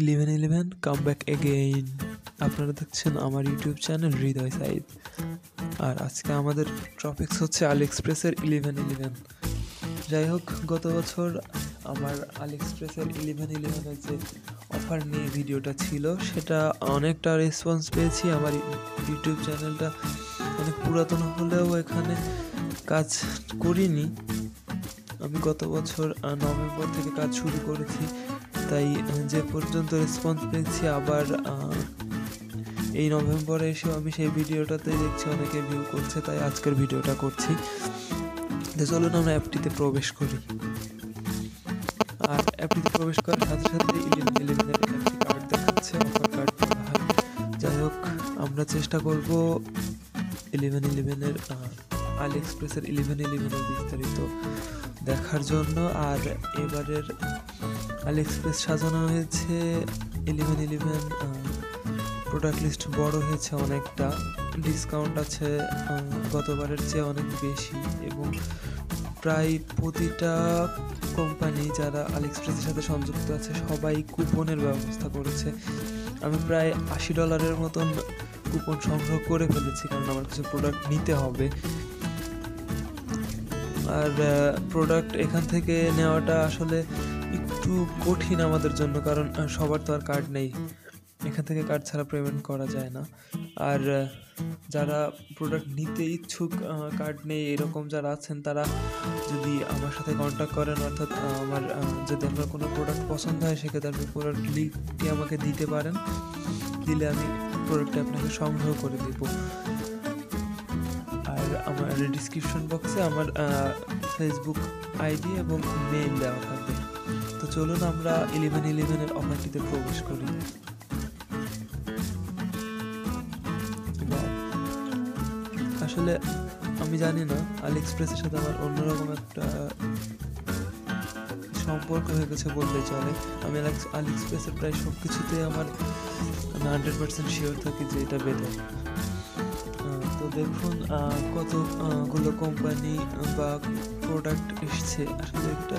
eleven eleven come back again আপনারা দেখছেন আমার ইউটিউব চ্যানেল হৃদয় সাইদ আর আজকে আমাদের টপিক্স হচ্ছে আল এক্সপ্রেসের ইলেভেন ইলেভেন যাই হোক গত বছর আমার আল এক্সপ্রেসের ইলেভেন ইলেভেনের যে অফার নিয়ে ভিডিওটা ছিল সেটা অনেকটা রেসপন্স পেয়েছি আমার ইউটিউব চ্যানেলটা অনেক পুরাতন হলেও এখানে কাজ করিনি আমি গত বছর নভেম্বর থেকে কাজ শুরু করেছি তাই যে পর্যন্ত রেসপন্স পেয়েছি আবার এই নভেম্বরে এসে আমি সেই ভিডিওটাতে দেখছি অনেকে ভিউ করছে তাই আজকের ভিডিওটা করছি তো চলুন আমরা অ্যাপটিতে প্রবেশ করি আর অ্যাপটিতে প্রবেশ করার সাথে সাথে কার্ড দেখাচ্ছে যাই হোক আমরা চেষ্টা করব ইলেভেন ইলেভেনের আলি এক্সপ্রেসের ইলেভেন ইলেভেনের বিস্তারিত দেখার জন্য আর এবারের আলিএক্সপ্রেস সাজানো হয়েছে ইলেভেন ইলেভেন প্রোডাক্ট লিস্ট বড় হয়েছে অনেকটা ডিসকাউন্ট আছে গতবারের চেয়ে অনেক বেশি এবং প্রায় প্রতিটা কোম্পানি যারা আলিএক্সপ্রেসের সাথে সংযুক্ত আছে সবাই কুপনের ব্যবস্থা করেছে আমি প্রায় আশি ডলারের মতন কুপন সংগ্রহ করে ফেলেছি কারণ আমার কিছু প্রোডাক্ট নিতে হবে আর প্রোডাক্ট এখান থেকে নেওয়াটা আসলে একটু কঠিন আমাদের জন্য কারণ সবার তো আর কার্ড নেই এখান থেকে কার্ড ছাড়া পেমেন্ট করা যায় না আর যারা প্রোডাক্ট নিতে ইচ্ছুক কার্ড নেই এরকম যারা আছেন তারা যদি আমার সাথে কন্ট্যাক্ট করেন অর্থাৎ আমার যদি আমার কোনো প্রোডাক্ট পছন্দ হয় সেক্ষেত্রে আপনি প্রোডাক্ট লিঙ্কটি আমাকে দিতে পারেন দিলে আমি প্রোডাক্টটা আপনাকে সংগ্রহ করে দেবো আমার ডিসক্রিপশন বক্সে আমার ফেসবুক আইডি এবং মেইল দেওয়া থাকবে তো চলুন আমরা ইলেভেন ইলেভেনের অফারটিতে প্রবেশ করি আসলে আমি জানি না আল এক্সপ্রেসের সাথে আমার অন্যরকম একটা সম্পর্ক হয়ে গেছে বললে চলে আমি আলি এক্সপ্রেসের প্রায় সব কিছুতে আমার হান্ড্রেড পার্সেন্ট শিওর থাকি যে এটা বেটার দেখুন কতগুলো কোম্পানি বা প্রোডাক্ট এসছে আসলে একটা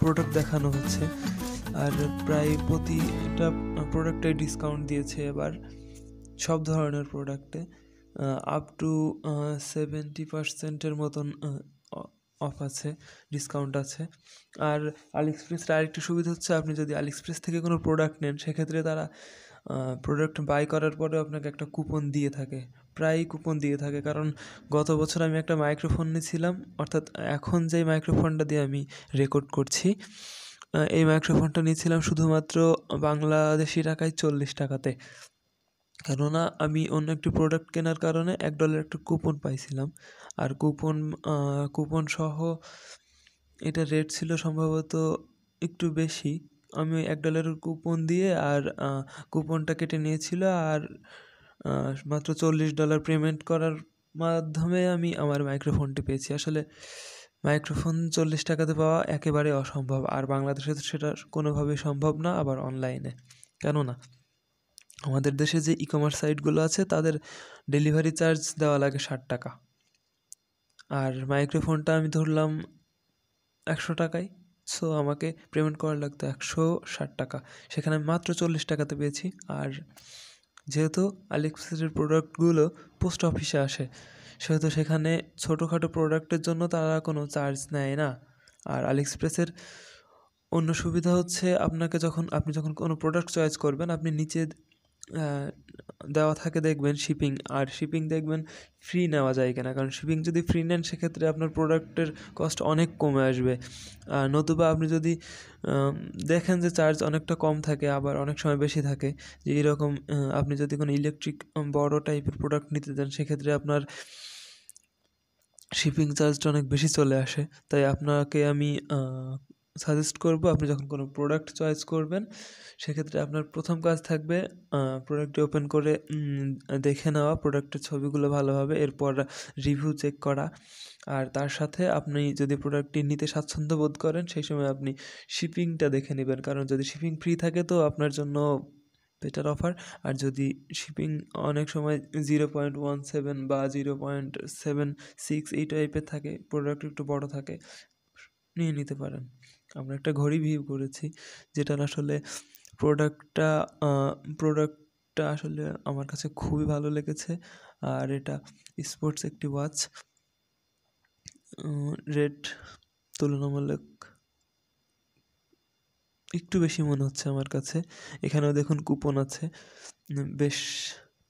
প্রোডাক্ট দেখানো হচ্ছে আর প্রায় প্রতিটা প্রোডাক্টে ডিসকাউন্ট দিয়েছে এবার সব ধরনের প্রোডাক্টে আপ টু সেভেন্টি পার্সেন্টের মতন অফ আছে ডিসকাউন্ট আছে আর আলিএক্সপ্রেসের আরেকটি সুবিধা হচ্ছে আপনি যদি আলিএক্সপ্রেস থেকে কোনো প্রোডাক্ট নেন সেক্ষেত্রে তারা প্রোডাক্ট বাই করার পরে আপনাকে একটা কুপন দিয়ে থাকে প্রায়ই কুপন দিয়ে থাকে কারণ গত বছর আমি একটা মাইক্রোফোন নিয়েছিলাম অর্থাৎ এখন যে মাইক্রোফোনটা দিয়ে আমি রেকর্ড করছি এই মাইক্রোফোনটা নিয়েছিলাম শুধুমাত্র বাংলাদেশি টাকায় চল্লিশ টাকাতে কেননা আমি অন্য একটি প্রোডাক্ট কেনার কারণে এক ডলার একটা কুপন পাইছিলাম আর কুপন কুপন সহ এটা রেট ছিল সম্ভবত একটু বেশি আমি এক ডলারের কুপন দিয়ে আর কুপনটা কেটে নিয়েছিল আর মাত্র চল্লিশ ডলার পেমেন্ট করার মাধ্যমে আমি আমার মাইক্রোফোনটি পেয়েছি আসলে মাইক্রোফোন চল্লিশ টাকাতে পাওয়া একেবারে অসম্ভব আর বাংলাদেশে তো সেটা কোনোভাবেই সম্ভব না আবার অনলাইনে কেননা আমাদের দেশে যে ই কমার্স সাইটগুলো আছে তাদের ডেলিভারি চার্জ দেওয়া লাগে ষাট টাকা আর মাইক্রোফোনটা আমি ধরলাম একশো টাকায় সো আমাকে পেমেন্ট করা লাগতো একশো ষাট টাকা সেখানে মাত্র চল্লিশ টাকাতে পেয়েছি আর যেহেতু আলিক্সের প্রোডাক্টগুলো পোস্ট অফিসে আসে সেহেতু সেখানে ছোটোখাটো প্রোডাক্টের জন্য তারা কোনো চার্জ নেয় না আর আলিএক্সপ্রেসের অন্য সুবিধা হচ্ছে আপনাকে যখন আপনি যখন কোনো প্রোডাক্ট চয়েস করবেন আপনি নিচে দেওয়া থাকে দেখবেন শিপিং আর শিপিং দেখবেন ফ্রি নেওয়া যায় কেনা কারণ শিপিং যদি ফ্রি নেন সেক্ষেত্রে আপনার প্রোডাক্টের কস্ট অনেক কমে আসবে আর নতুবা আপনি যদি দেখেন যে চার্জ অনেকটা কম থাকে আবার অনেক সময় বেশি থাকে যে এরকম আপনি যদি কোনো ইলেকট্রিক বড় টাইপের প্রোডাক্ট নিতে চান সেক্ষেত্রে আপনার শিপিং চার্জটা অনেক বেশি চলে আসে তাই আপনাকে আমি সাজেস্ট করব আপনি যখন কোনো প্রোডাক্ট চয়েস করবেন সেক্ষেত্রে আপনার প্রথম কাজ থাকবে প্রোডাক্টটি ওপেন করে দেখে নেওয়া প্রোডাক্টের ছবিগুলো ভালোভাবে এরপর রিভিউ চেক করা আর তার সাথে আপনি যদি প্রোডাক্টটি নিতে স্বাচ্ছন্দ্য বোধ করেন সেই সময় আপনি শিপিংটা দেখে নেবেন কারণ যদি শিপিং ফ্রি থাকে তো আপনার জন্য বেটার অফার আর যদি শিপিং অনেক সময় জিরো পয়েন্ট ওয়ান সেভেন বা জিরো পয়েন্ট সেভেন সিক্স এই টাইপের থাকে প্রোডাক্ট একটু বড় থাকে নিয়ে নিতে পারেন আমরা একটা ঘড়ি ভিউ করেছি যেটার আসলে প্রোডাক্টটা প্রোডাক্টটা আসলে আমার কাছে খুবই ভালো লেগেছে আর এটা স্পোর্টস একটি ওয়াচ রেট তুলনামূলক একটু বেশি মনে হচ্ছে আমার কাছে এখানেও দেখুন কুপন আছে বেশ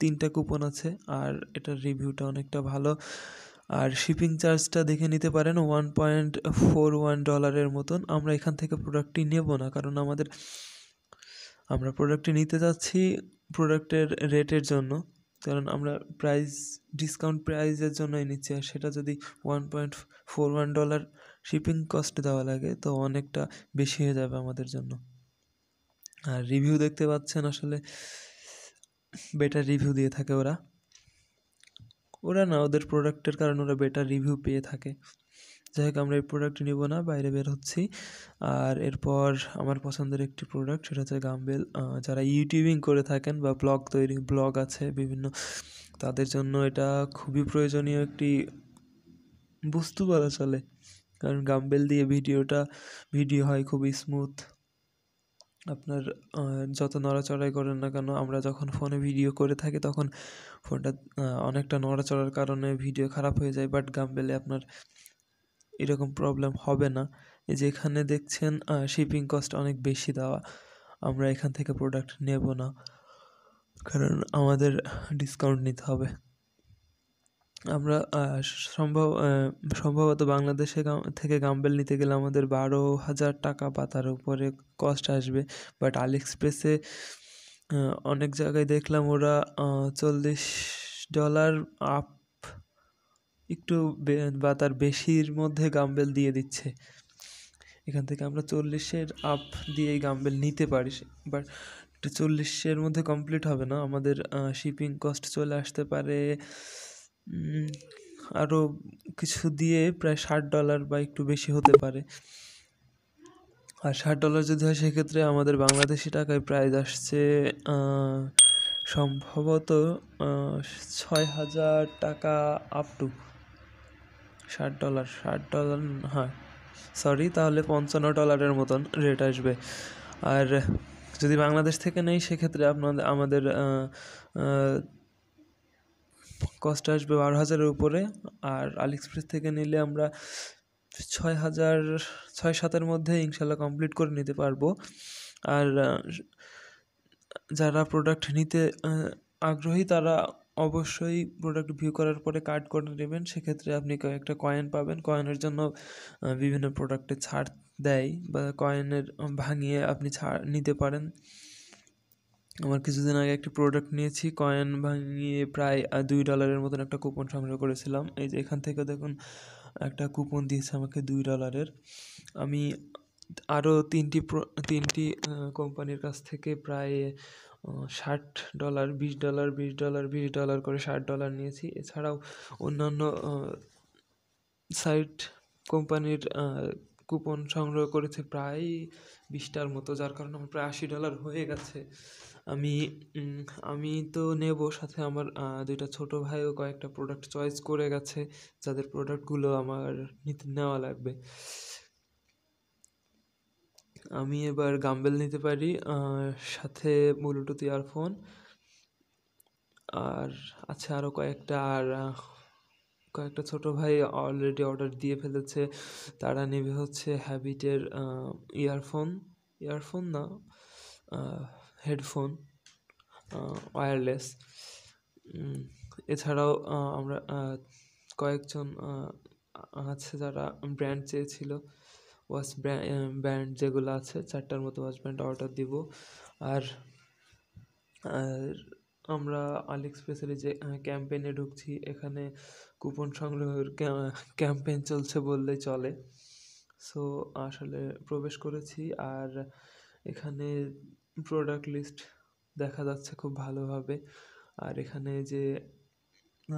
তিনটা কুপন আছে আর এটার রিভিউটা অনেকটা ভালো আর শিপিং চার্জটা দেখে নিতে পারেন ওয়ান পয়েন্ট ফোর ওয়ান ডলারের মতন আমরা এখান থেকে প্রোডাক্টটি নেব না কারণ আমাদের আমরা প্রোডাক্টটি নিতে যাচ্ছি প্রোডাক্টের রেটের জন্য কারণ আমরা প্রাইস ডিসকাউন্ট প্রাইসের জন্যই নিচ্ছি আর সেটা যদি one point four one dollar shipping cost দেওয়া লাগে তো অনেকটা বেশি হয়ে যাবে আমাদের জন্য আর রিভিউ দেখতে পাচ্ছেন আসলে বেটার রিভিউ দিয়ে থাকে ওরা ওরা না ওদের প্রোডাক্টের কারণে ওরা বেটার রিভিউ পেয়ে থাকে যাই হোক আমরা এই প্রোডাক্ট নেব না বাইরে বের হচ্ছি আর এরপর আমার পছন্দের একটি প্রোডাক্ট সেটা হচ্ছে গাম্বেল যারা ইউটিউবিং করে থাকেন বা ব্লগ তৈরি ব্লগ আছে বিভিন্ন তাদের জন্য এটা খুবই প্রয়োজনীয় একটি বস্তু বলা চলে কারণ গাম্বেল দিয়ে ভিডিওটা ভিডিও হয় খুবই স্মুথ আপনার যত নড়াচড়াই করেন না কেন আমরা যখন ফোনে ভিডিও করে থাকি তখন ফোনটা অনেকটা নড়াচড়ার কারণে ভিডিও খারাপ হয়ে যায় বাট গামবেলে আপনার এরকম প্রবলেম হবে না যেখানে দেখছেন শিপিং কস্ট অনেক বেশি দেওয়া আমরা এখান থেকে প্রোডাক্ট নেব না কারণ আমাদের ডিসকাউন্ট নিতে হবে আমরা সম্ভব সম্ভবত বাংলাদেশে থেকে গাম্বেল নিতে গেলে আমাদের বারো হাজার টাকা বা তার উপরে কস্ট আসবে বাট আলিএক্সপ্রেসে অনেক জায়গায় দেখলাম ওরা চল্লিশ ডলার আপ একটু বা তার বেশির মধ্যে গাম্বেল দিয়ে দিচ্ছে এখান থেকে আমরা চল্লিশের আপ দিয়ে গাম্বেল নিতে পারি বাট চল্লিশের মধ্যে কমপ্লিট হবে না আমাদের শিপিং কস্ট চলে আসতে পারে আরও কিছু দিয়ে প্রায় ষাট ডলার বা একটু বেশি হতে পারে আর ষাট ডলার যদি হয় সেক্ষেত্রে আমাদের বাংলাদেশি টাকায় প্রায় আসছে সম্ভবত ছয় হাজার টাকা আপ টু ষাট ডলার ষাট ডলার হ্যাঁ সরি তাহলে পঞ্চান্ন ডলারের মতন রেট আসবে আর যদি বাংলাদেশ থেকে নেই সেক্ষেত্রে আপনাদের আমাদের কস্ট আসবে বারো হাজারের উপরে আর আলিএক্সপ্রেস থেকে নিলে আমরা ছয় হাজার ছয় সাতের মধ্যে ইনশাল্লাহ কমপ্লিট করে নিতে পারবো আর যারা প্রোডাক্ট নিতে আগ্রহী তারা অবশ্যই প্রোডাক্ট ভিউ করার পরে কার্ড করে নেবেন সেক্ষেত্রে আপনি কয়েকটা কয়েন পাবেন কয়েনের জন্য বিভিন্ন প্রোডাক্টে ছাড় দেয় বা কয়েনের ভাঙিয়ে আপনি ছাড় নিতে পারেন আমার কিছুদিন আগে একটি প্রোডাক্ট নিয়েছি কয়েন ভাঙিয়ে প্রায় দুই ডলারের মতন একটা কুপন সংগ্রহ করেছিলাম এই যে এখান থেকে দেখুন একটা কুপন দিয়েছে আমাকে দুই ডলারের আমি আরও তিনটি তিনটি কোম্পানির কাছ থেকে প্রায় ষাট ডলার বিশ ডলার বিশ ডলার বিশ ডলার করে ষাট ডলার নিয়েছি এছাড়াও অন্যান্য সাইট কোম্পানির কুপন সংগ্রহ করেছে প্রায় বিশটার মতো যার কারণে আমার প্রায় আশি ডলার হয়ে গেছে আমি আমি তো নেব সাথে আমার দুইটা ছোট ভাইও কয়েকটা প্রোডাক্ট চয়েস করে গেছে যাদের প্রোডাক্টগুলো আমার নিতে নেওয়া লাগবে আমি এবার গাম্বেল নিতে পারি সাথে ব্লুটুথ ইয়ারফোন আর আছে আরও কয়েকটা আর কয়েকটা ছোট ভাই অলরেডি অর্ডার দিয়ে ফেলেছে তারা নেবে হচ্ছে হ্যাবিটের ইয়ারফোন ইয়ারফোন না হেডফোন ওয়্যারলেস এছাড়াও আমরা কয়েকজন আছে যারা ব্র্যান্ড চেয়েছিল ওয়াশ ব্র্যান্ড ব্র্যান্ড যেগুলো আছে চারটার মতো ওয়াশ ব্র্যান্ড অর্ডার দিব আর আর আমরা আলিএক্সপ্রেসের যে ক্যাম্পেইনে ঢুকছি এখানে কুপন সংগ্রহের ক্যাম্পেইন চলছে বললেই চলে সো আসলে প্রবেশ করেছি আর এখানে প্রোডাক্ট লিস্ট দেখা যাচ্ছে খুব ভালোভাবে আর এখানে যে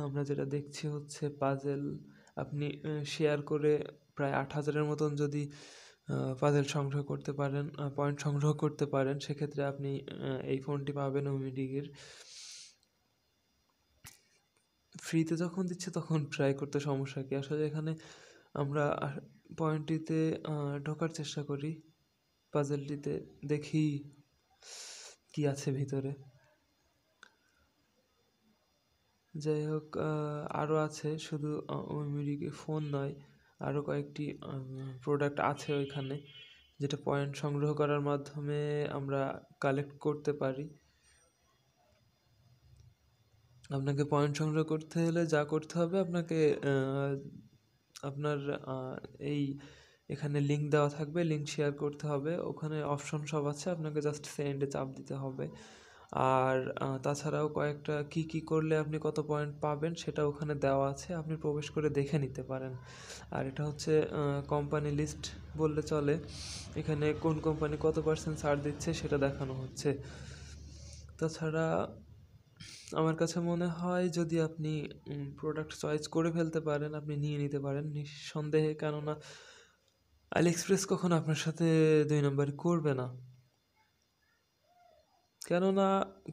আমরা যেটা দেখছি হচ্ছে পাজেল আপনি শেয়ার করে প্রায় আট হাজারের মতন যদি পাজেল সংগ্রহ করতে পারেন পয়েন্ট সংগ্রহ করতে পারেন সেক্ষেত্রে আপনি এই ফোনটি পাবেন ওমিডিগির ফ্রিতে যখন দিচ্ছে তখন ট্রাই করতে সমস্যা কি আসলে এখানে আমরা পয়েন্টটিতে ঢোকার চেষ্টা করি পাজেলটিতে দেখি কি আছে ভিতরে যাই হোক আরও আছে শুধু মিরিকে ফোন নয় আরও কয়েকটি প্রোডাক্ট আছে ওইখানে যেটা পয়েন্ট সংগ্রহ করার মাধ্যমে আমরা কালেক্ট করতে পারি আপনাকে পয়েন্ট সংগ্রহ করতে হলে যা করতে হবে আপনাকে আপনার এই এখানে লিঙ্ক দেওয়া থাকবে লিঙ্ক শেয়ার করতে হবে ওখানে অপশন সব আছে আপনাকে জাস্ট সেন্ডে চাপ দিতে হবে আর তাছাড়াও কয়েকটা কি কি করলে আপনি কত পয়েন্ট পাবেন সেটা ওখানে দেওয়া আছে আপনি প্রবেশ করে দেখে নিতে পারেন আর এটা হচ্ছে কোম্পানি লিস্ট বললে চলে এখানে কোন কোম্পানি কত পার্সেন্ট ছাড় দিচ্ছে সেটা দেখানো হচ্ছে তাছাড়া আমার কাছে মনে হয় যদি আপনি প্রোডাক্ট চয়েস করে ফেলতে পারেন আপনি নিয়ে নিতে পারেন নিঃসন্দেহে কেননা এক্সপ্রেস কখনো আপনার সাথে দুই নম্বরই করবে না কেননা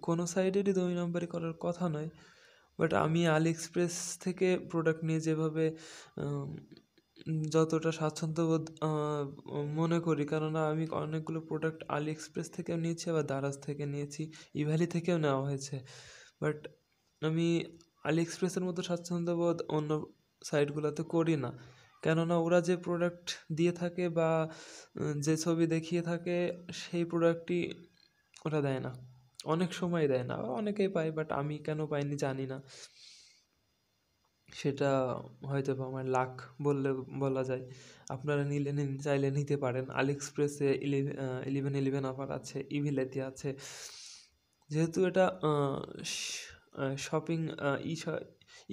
কোনো সাইডেরই দুই নম্বরই করার কথা নয় বাট আমি এক্সপ্রেস থেকে প্রোডাক্ট নিয়ে যেভাবে যতটা স্বাচ্ছন্দ্যবোধ মনে করি কেননা আমি অনেকগুলো প্রোডাক্ট এক্সপ্রেস থেকেও নিয়েছি আবার দারাজ থেকে নিয়েছি ইভ্যালি থেকেও নেওয়া হয়েছে বাট আমি আলি এক্সপ্রেসের মতো স্বাচ্ছন্দ্যবোধ অন্য সাইটগুলোতে করি না কেননা ওরা যে প্রোডাক্ট দিয়ে থাকে বা যে ছবি দেখিয়ে থাকে সেই প্রোডাক্টটি ওরা দেয় না অনেক সময় দেয় না অনেকেই পায় বাট আমি কেন পাইনি জানি না সেটা হয়তো আমার লাখ বললে বলা যায় আপনারা নিলে নিন চাইলে নিতে পারেন আলিএক্সপ্রেসে ইলেভেন ইলেভেন অফার আছে ইভিলেতে আছে যেহেতু এটা শপিং ই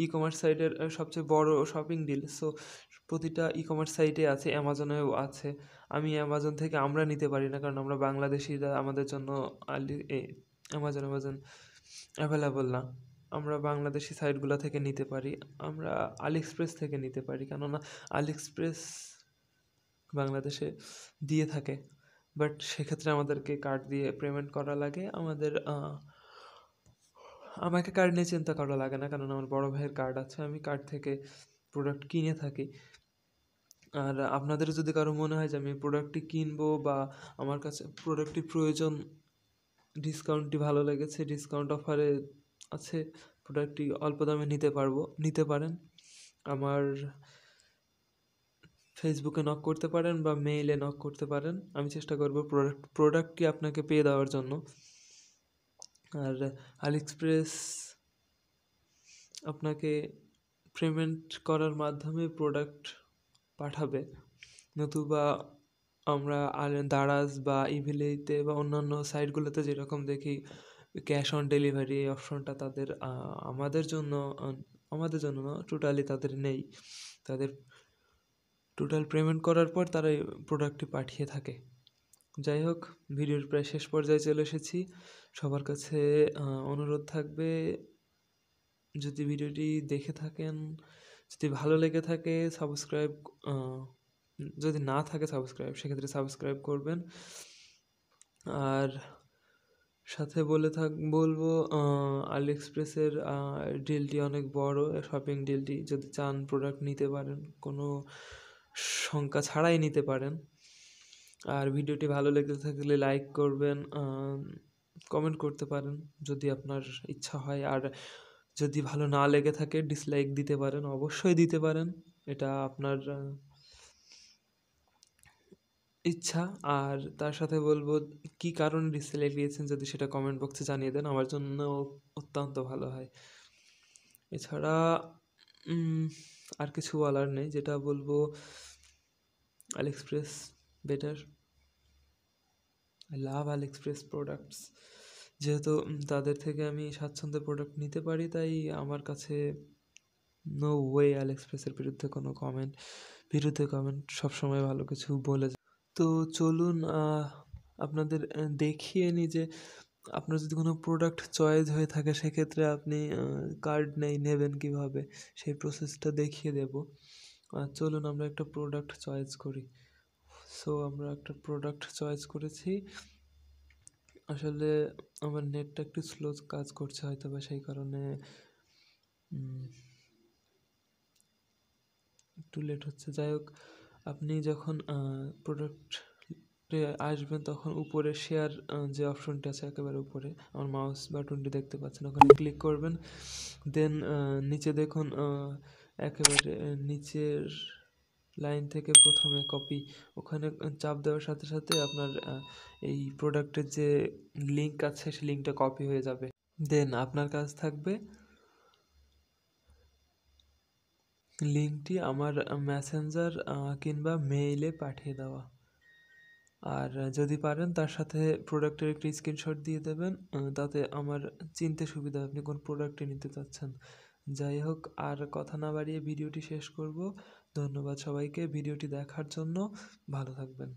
ই কমার্স সাইটের সবচেয়ে বড় শপিং ডিল সো প্রতিটা ই কমার্স সাইটে আছে অ্যামাজনেও আছে আমি অ্যামাজন থেকে আমরা নিতে পারি না কারণ আমরা বাংলাদেশিরা আমাদের জন্য আলি অ্যামাজন অ্যামাজন অ্যাভেলেবল না আমরা বাংলাদেশি সাইটগুলো থেকে নিতে পারি আমরা আলিএক্সপ্রেস থেকে নিতে পারি কেননা আলিএক্সপ্রেস বাংলাদেশে দিয়ে থাকে বাট সেক্ষেত্রে আমাদেরকে কার্ড দিয়ে পেমেন্ট করা লাগে আমাদের আমাকে কার্ড নিয়ে চিন্তা করা লাগে না কারণ আমার বড় ভাইয়ের কার্ড আছে আমি কার্ড থেকে প্রোডাক্ট কিনে থাকি আর আপনাদের যদি কারো মনে হয় যে আমি প্রোডাক্টটি কিনবো বা আমার কাছে প্রোডাক্টটি প্রয়োজন ডিসকাউন্টটি ভালো লেগেছে ডিসকাউন্ট অফারে আছে প্রোডাক্টটি অল্প দামে নিতে পারবো নিতে পারেন আমার ফেসবুকে নক করতে পারেন বা মেইলে নক করতে পারেন আমি চেষ্টা করব প্রোডাক্ট প্রোডাক্টটি আপনাকে পেয়ে দেওয়ার জন্য আর আলিএক্সপ্রেস আপনাকে পেমেন্ট করার মাধ্যমে প্রোডাক্ট পাঠাবে নতুবা আমরা দারাজ বা ইভিলিতে বা অন্যান্য সাইটগুলোতে যেরকম দেখি ক্যাশ অন ডেলিভারি এই অপশনটা তাদের আমাদের জন্য আমাদের জন্য না টোটালি তাদের নেই তাদের টোটাল পেমেন্ট করার পর তারা এই প্রোডাক্টটি পাঠিয়ে থাকে যাই হোক ভিডিওর প্রায় শেষ পর্যায়ে চলে এসেছি সবার কাছে অনুরোধ থাকবে যদি ভিডিওটি দেখে থাকেন যদি ভালো লেগে থাকে সাবস্ক্রাইব যদি না থাকে সাবস্ক্রাইব সেক্ষেত্রে সাবস্ক্রাইব করবেন আর সাথে বলে থাক বলবো আলি এক্সপ্রেসের ডিলটি অনেক বড় শপিং ডিলটি যদি চান প্রোডাক্ট নিতে পারেন কোনো শঙ্কা ছাড়াই নিতে পারেন আর ভিডিওটি ভালো লেগে থাকলে লাইক করবেন কমেন্ট করতে পারেন যদি আপনার ইচ্ছা হয় আর যদি ভালো না লেগে থাকে ডিসলাইক দিতে পারেন অবশ্যই দিতে পারেন এটা আপনার ইচ্ছা আর তার সাথে বলবো কি কারণে ডিসলাইক দিয়েছেন যদি সেটা কমেন্ট বক্সে জানিয়ে দেন আমার জন্য অত্যন্ত ভালো হয় এছাড়া আর কিছু বলার নেই যেটা বলবো AliExpress better I love AliExpress products যেহেতু তাদের থেকে আমি স্বাচ্ছন্দ্যে প্রোডাক্ট নিতে পারি তাই আমার কাছে নো ওয়ে আলিএক্সপ্রেসের বিরুদ্ধে কোনো কমেন্ট বিরুদ্ধে কমেন্ট সবসময় ভালো কিছু বলে যায় তো চলুন আপনাদের দেখিয়ে নিই যে আপনার যদি কোনো প্রোডাক্ট চয়েস হয়ে থাকে সেক্ষেত্রে আপনি কার্ড নেই নেবেন কীভাবে সেই প্রসেসটা দেখিয়ে দেবো চলুন আমরা একটা প্রোডাক্ট চয়েস করি সো আমরা একটা প্রোডাক্ট চয়েস করেছি আসলে আমার নেটটা একটু স্লো কাজ করছে হয়তো বা সেই কারণে একটু লেট হচ্ছে যাই হোক আপনি যখন প্রোডাক্ট আসবেন তখন উপরে শেয়ার যে অপশনটা আছে একেবারে উপরে আমার মাউস বাটনটি দেখতে পাচ্ছেন ওখানে ক্লিক করবেন দেন নিচে দেখুন একেবারে নিচের লাইন থেকে প্রথমে কপি ওখানে চাপ দেওয়ার সাথে সাথে আপনার এই প্রোডাক্টের যে লিঙ্ক আছে সেই লিঙ্কটা কপি হয়ে যাবে দেন আপনার কাজ থাকবে লিঙ্কটি আমার মেসেঞ্জার কিংবা মেইলে পাঠিয়ে দেওয়া আর যদি পারেন তার সাথে প্রোডাক্টের একটি স্ক্রিনশট দিয়ে দেবেন তাতে আমার চিনতে সুবিধা আপনি কোন প্রোডাক্টটি নিতে চাচ্ছেন যাই হোক আর কথা না বাড়িয়ে ভিডিওটি শেষ করব ধন্যবাদ সবাইকে ভিডিওটি দেখার জন্য ভালো থাকবেন